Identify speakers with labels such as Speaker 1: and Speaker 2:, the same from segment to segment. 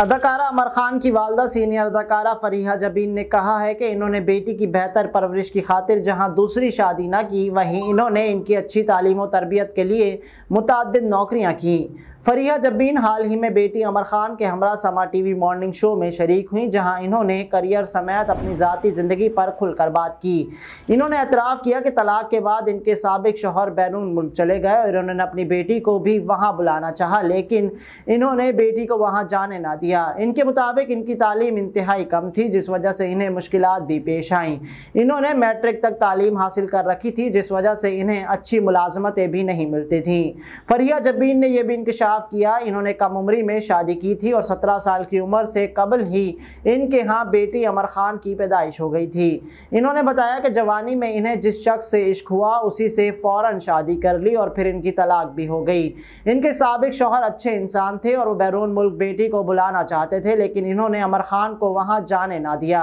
Speaker 1: अदाकारा अमर खान की वालदा सीनियर अदाकारा फरीहा जबीन ने कहा है कि इन्होंने बेटी की बेहतर परवरिश की खातिर जहां दूसरी शादी ना की वहीं इन्होंने इनकी अच्छी तालीम और तरबियत के लिए मुतद नौकरियां की फरीहा जबीन हाल ही में बेटी अमर खान के हमरा समा टीवी मॉर्निंग शो में शरीक हुई जहां इन्होंने करियर समेत अपनी ज़ाती ज़िंदगी पर खुलकर बात की इन्होंने एतराफ़ किया कि तलाक के बाद इनके सबक शोहर बैरून मुल्क चले गए और इन्होंने अपनी बेटी को भी वहाँ बुलाना चाहा लेकिन इन्होंने बेटी को वहाँ जाने ना दिया किया इनके मुताबिक इनकी तालीम इंतहाई कम थी जिस वजह से इन्हें मुश्किल भी पेश आईं इन्होंने मैट्रिक तक तालीम हासिल कर रखी थी जिस वजह से इन्हें अच्छी मुलाजमतें भी नहीं मिलती थी फरिया जबीन ने यह भी इंकशाफ किया इन्होंने कम उम्री में शादी की थी और सत्रह साल की उम्र से कबल ही इनके यहाँ बेटी अमर खान की पैदाइश हो गई थी इन्होंने बताया कि जवानी में इन्हें जिस शख्स से इश्क हुआ उसी से फ़ौर शादी कर ली और फिर इनकी तलाक भी हो गई इनके सबक शोहर अच्छे इंसान थे और वो बैरून मुल्क बेटी को बुलाना जाना चाहते थे लेकिन इन्होंने अमर ख़ान को वहाँ जाने ना दिया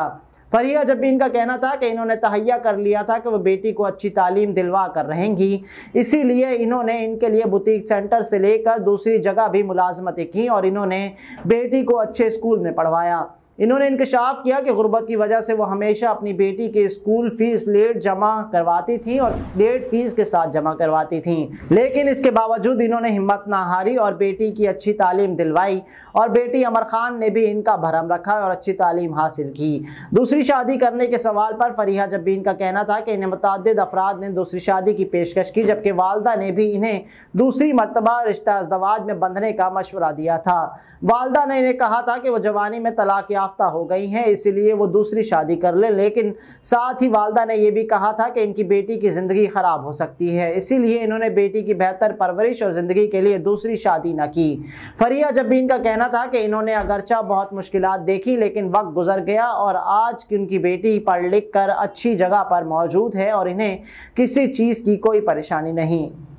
Speaker 1: फरिया जब भी इनका कहना था कि इन्होंने तहैया कर लिया था कि वो बेटी को अच्छी तालीम दिलवा कर रहेंगी इसीलिए इन्होंने इनके लिए बुटीक सेंटर से लेकर दूसरी जगह भी मुलाजमतें की और इन्होंने बेटी को अच्छे स्कूल में पढ़वाया इन्होंने इंकशाफ किया कि गुर्बत की वजह से वो हमेशा अपनी बेटी के स्कूल फ़ीस लेट जमा करवाती थी और लेट फ़ीस के साथ जमा करवाती थी लेकिन इसके बावजूद इन्होंने हिम्मत ना हारी और बेटी की अच्छी तालीम दिलवाई और बेटी अमर ख़ान ने भी इनका भरम रखा और अच्छी तालीम हासिल की दूसरी शादी करने के सवाल पर फरीहा जब्बीन का कहना था कि इन्हें मतद अफराद ने दूसरी शादी की पेशकश की जबकि वालदा ने भी इन्हें दूसरी मरतबा रिश्ता अजदवाज में बंधने का मशवरा दिया था वालदा ने इन्हें कहा था कि वह जवानी में तलाक़ याफ्ता हो गई हैं इसीलिए वो दूसरी शादी कर लें लेकिन साथ ही वालदा ने यह भी कहा था कि इनकी बेटी की ज़िंदगी ख़राब हो सकती है इसीलिए इन्होंने बेटी की बेहतर परवरिश और ज़िंदगी के लिए दूसरी शादी ना की फरिया जब्बीन का कहना था कि इन्होंने अगरचा बहुत मुश्किल देखी लेकिन वक्त गुजर गया और आज की उनकी बेटी पढ़ लिख कर अच्छी जगह पर मौजूद है और इन्हें किसी चीज़ की कोई परेशानी नहीं